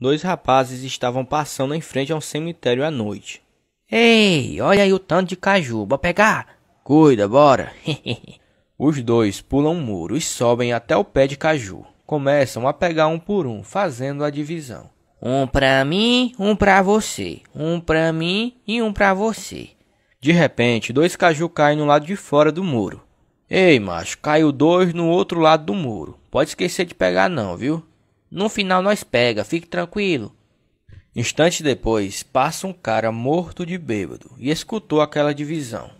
dois rapazes estavam passando em frente a um cemitério à noite. Ei, olha aí o tanto de caju, bora pegar? Cuida, bora. Os dois pulam um muro e sobem até o pé de caju. Começam a pegar um por um, fazendo a divisão. Um pra mim, um pra você. Um pra mim e um pra você. De repente, dois caju caem no lado de fora do muro. Ei, macho, caiu dois no outro lado do muro. Pode esquecer de pegar não, viu? No final nós pega, fique tranquilo. Instantes depois, passa um cara morto de bêbado e escutou aquela divisão.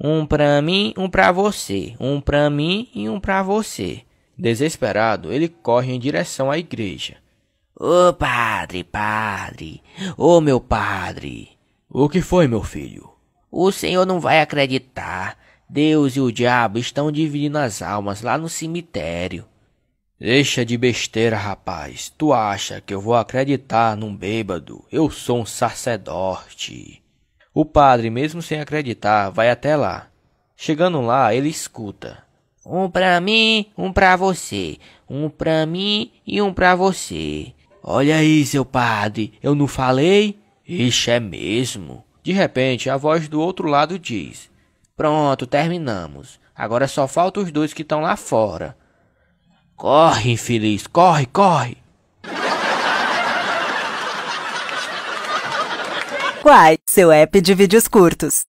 Um pra mim, um pra você, um pra mim e um pra você. Desesperado, ele corre em direção à igreja. Ô oh, padre, padre, ô oh, meu padre. O que foi, meu filho? O senhor não vai acreditar. Deus e o diabo estão dividindo as almas lá no cemitério. Deixa de besteira, rapaz. Tu acha que eu vou acreditar num bêbado? Eu sou um sacerdote. O padre, mesmo sem acreditar, vai até lá. Chegando lá, ele escuta. Um pra mim, um pra você. Um pra mim e um pra você. Olha aí, seu padre, eu não falei? Ixi, é mesmo. De repente, a voz do outro lado diz: Pronto, terminamos. Agora só falta os dois que estão lá fora. Corre, infeliz, corre, corre! Quai, seu app de vídeos curtos.